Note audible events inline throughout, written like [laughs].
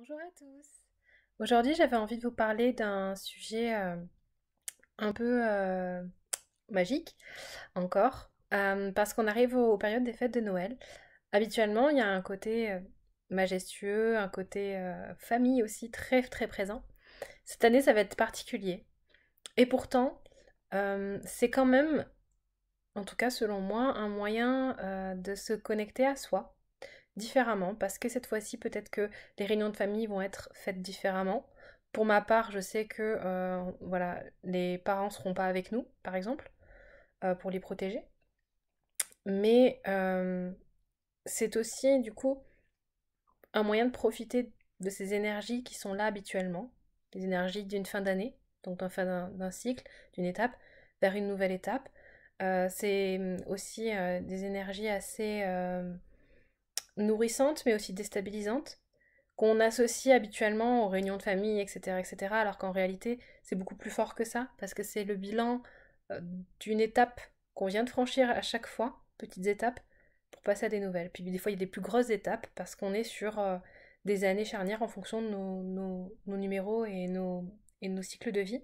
Bonjour à tous. Aujourd'hui, j'avais envie de vous parler d'un sujet euh, un peu euh, magique encore, euh, parce qu'on arrive aux, aux, périodes des fêtes de Noël. Habituellement, il y a un côté majestueux, un côté famille aussi très très présent. Cette année, ça va être particulier. Et pourtant, c'est quand même, en tout cas selon moi, un moyen de se connecter à soi, différemment, parce que cette fois-ci, peut-être que les réunions de famille vont être faites différemment. Pour ma part, je sais que euh, voilà, les parents ne seront pas avec nous, par exemple, euh, pour les protéger. Mais euh, c'est aussi, du coup, un moyen de profiter de ces énergies qui sont là habituellement, les énergies d'une fin d'année, donc d'un fin d'un cycle, d'une étape, vers une nouvelle étape. c'est mm, aussi des énergies assez nourrissante mais aussi déstabilisante qu'on associe habituellement aux réunions de famille, etc., etc., alors qu'en réalité, c'est beaucoup plus fort que ça, parce que c'est le bilan euh, d'une étape qu'on vient de franchir à chaque fois, petites étapes, pour passer à des nouvelles. Puis des fois, il y a des plus grosses étapes, parce qu'on est sur euh, des années charnières en fonction de nos, numéros et nos, nos, cycles de vie.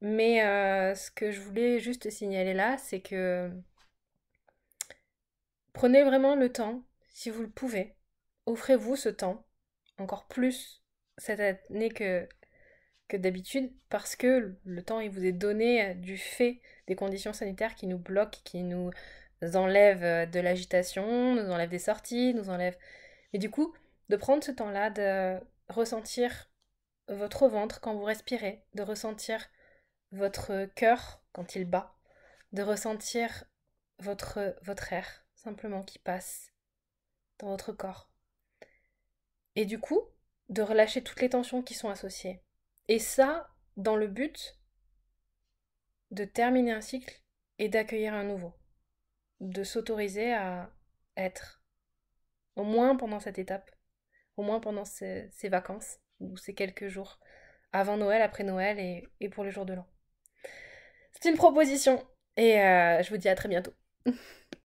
Mais euh, ce que je voulais juste signaler là, c'est que prenez vraiment le temps si vous le pouvez, offrez-vous ce temps, encore plus cette année que, que d'habitude, parce que le temps il vous est donné euh, du fait des conditions sanitaires qui nous bloquent, qui nous enlèvent euh, de l'agitation, nous enlèvent des sorties, nous enlèvent... Et du coup, de prendre ce temps-là, de ressentir votre ventre quand vous respirez, de ressentir votre cœur quand il bat, de ressentir votre, votre air simplement qui passe dans votre corps. Et du coup, de relâcher toutes les tensions qui sont associées. Et ça, dans le but de terminer un cycle et d'accueillir un nouveau. De s'autoriser à être. Au moins pendant cette étape. Au moins pendant ces, vacances ou ces quelques jours avant Noël, après Noël et, pour le jour de l'an. C'est une proposition et euh, je vous dis à très bientôt. [laughs]